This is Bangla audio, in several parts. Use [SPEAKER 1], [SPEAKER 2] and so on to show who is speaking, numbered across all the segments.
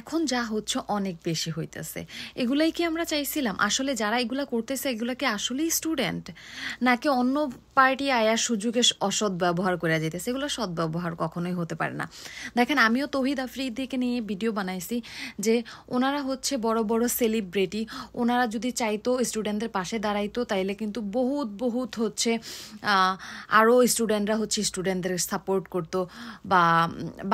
[SPEAKER 1] এখন যা হচ্ছে অনেক বেশি হইতেছে এগুলাই কি আমরা চাইছিলাম আসলে যারা এগুলা করতেছে এগুলো কি আসলেই স্টুডেন্ট নাকি অন্য পার্টি আয়ার সুযোগে অসৎ ব্যবহার করে যেতেছে এগুলো সৎ ব্যবহার কখনোই হতে পারে না দেখেন আমিও তহিদ আফ্রিদিকে নিয়ে ভিডিও বানাইছি যে ওনারা হচ্ছে বড় বড় সেলিব্রিটি ওনারা যদি চাইতো স্টুডেন্টদের পাশে দাঁড়াইতো তাইলে কিন্তু বহুত বহুত হচ্ছে আরও স্টুডেন্টরা হচ্ছে স্টুডেন্টদের সাপোর্ট করতো বা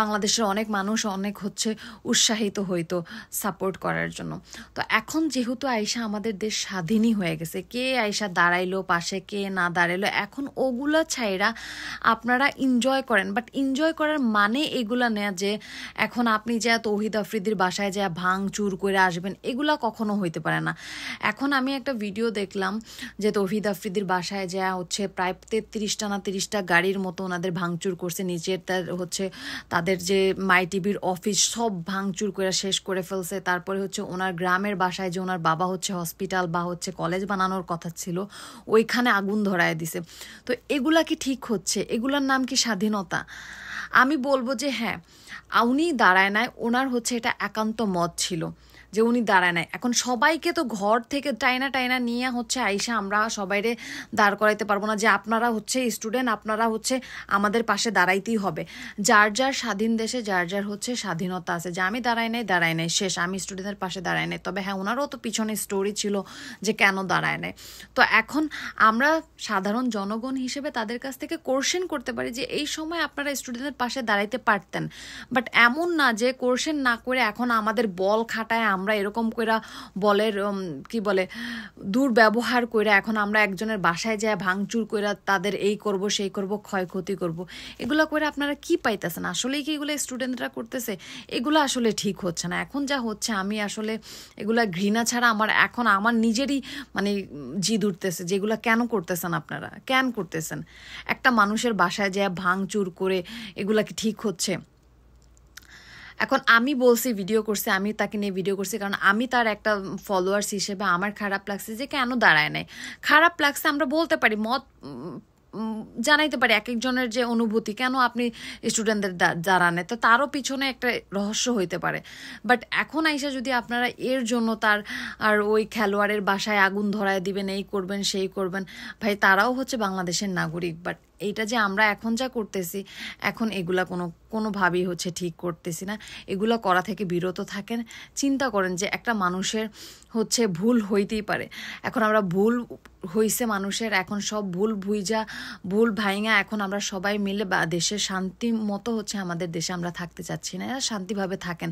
[SPEAKER 1] বাংলাদেশের অনেক মানুষ অনেক হচ্ছে উৎসাহী উৎসাহিত হইতো সাপোর্ট করার জন্য তো এখন যেহেতু আয়সা আমাদের দেশ স্বাধীনই হয়ে গেছে কে আয়সা দাঁড়াইলো পাশে কে না দাঁড়াইলো এখন ওগুলো ছাইরা আপনারা এনজয় করেন বাট এনজয় করার মানে এগুলা নেয়া যে এখন আপনি যা তৌহিদ আফ্রিদির বাসায় যা ভাঙ চুর করে আসবেন এগুলা কখনো হইতে পারে না এখন আমি একটা ভিডিও দেখলাম যে তৌহিদ আফ্রিদির বাসায় যা হচ্ছে প্রায় তেত্রিশটা না তিরিশটা গাড়ির মতো ওনাদের ভাঙচুর করছে নিচের তার হচ্ছে তাদের যে মাই টিভির অফিস সব ভাঙচুর চুর করে শেষ করে ফেলছে তারপরে হচ্ছে ওনার গ্রামের বাসায় যে ওনার বাবা হচ্ছে হসপিটাল বা হচ্ছে কলেজ বানানোর কথা ছিল ওইখানে আগুন ধরায় দিছে তো এগুলা কি ঠিক হচ্ছে এগুলার নাম কি স্বাধীনতা আমি বলবো যে হ্যাঁ উনি দাঁড়ায় নাই ওনার হচ্ছে এটা একান্ত মত ছিল যে উনি দাঁড়ায় নাই এখন সবাইকে তো ঘর থেকে টাইনা টাইনা নিয়ে হচ্ছে আইসা আমরা সবাইরে দাঁড় করাইতে পারবো না যে আপনারা হচ্ছে স্টুডেন্ট আপনারা হচ্ছে আমাদের পাশে দাঁড়াইতেই হবে যার যার স্বাধীন দেশে যার যার হচ্ছে স্বাধীনতা আছে যে আমি দাঁড়াই নাই দাঁড়াই নাই শেষ আমি স্টুডেন্টের পাশে দাঁড়াই নাই তবে হ্যাঁ ওনারও তো পিছনে স্টোরি ছিল যে কেন দাঁড়ায় নাই তো এখন আমরা সাধারণ জনগণ হিসেবে তাদের কাছ থেকে কোর্শন করতে পারি যে এই সময় আপনারা স্টুডেন্টের পাশে দাঁড়াইতে পারতেন বাট এমন না যে কোর্শন না করে এখন আমাদের বল খাটায় আমরা এরকম কইরা বলের কি বলে দুর্ব্যবহার কইরা এখন আমরা একজনের বাসায় যায় ভাঙচুর কইরা তাদের এই করব সেই করব ক্ষয়ক্ষতি করব এগুলো কইরা আপনারা কি পাইতেছেন আসলে কি এগুলো স্টুডেন্টরা করতেছে এগুলো আসলে ঠিক হচ্ছে না এখন যা হচ্ছে আমি আসলে এগুলা ঘৃণা ছাড়া আমার এখন আমার নিজেরই মানে জিদ উঠতেছে যেগুলো কেন করতেছেন আপনারা কেন করতেছেন একটা মানুষের বাসায় যায় ভাঙচুর করে এগুলা কি ঠিক হচ্ছে এখন আমি বলছি ভিডিও করছি আমি তাকে নিয়ে ভিডিও করছি কারণ আমি তার একটা ফলোয়ার্স হিসেবে আমার খারাপ লাগছে যে কেন দাঁড়ায় নাই খারাপ লাগছে আমরা বলতে পারি মত জানাইতে পারি এক একজনের যে অনুভূতি কেন আপনি স্টুডেন্টদের দাঁড়ান তো তারও পিছনে একটা রহস্য হইতে পারে বাট এখন আইসা যদি আপনারা এর জন্য তার আর ওই খেলোয়াড়ের বাসায় আগুন ধরায় দিবেন এই করবেন সেই করবেন ভাই তারাও হচ্ছে বাংলাদেশের নাগরিক বাট এইটা যে আমরা এখন যা করতেছি এখন এগুলা কোনো কোনোভাবেই হচ্ছে ঠিক করতেছি না এগুলো করা থেকে বিরত থাকেন চিন্তা করেন যে একটা মানুষের হচ্ছে ভুল হইতেই পারে এখন আমরা ভুল হইছে মানুষের এখন সব ভুল ভুইজা ভুল ভাইঙা এখন আমরা সবাই মিলে বা দেশের শান্তি মতো হচ্ছে আমাদের দেশে আমরা থাকতে চাচ্ছি না শান্তিভাবে থাকেন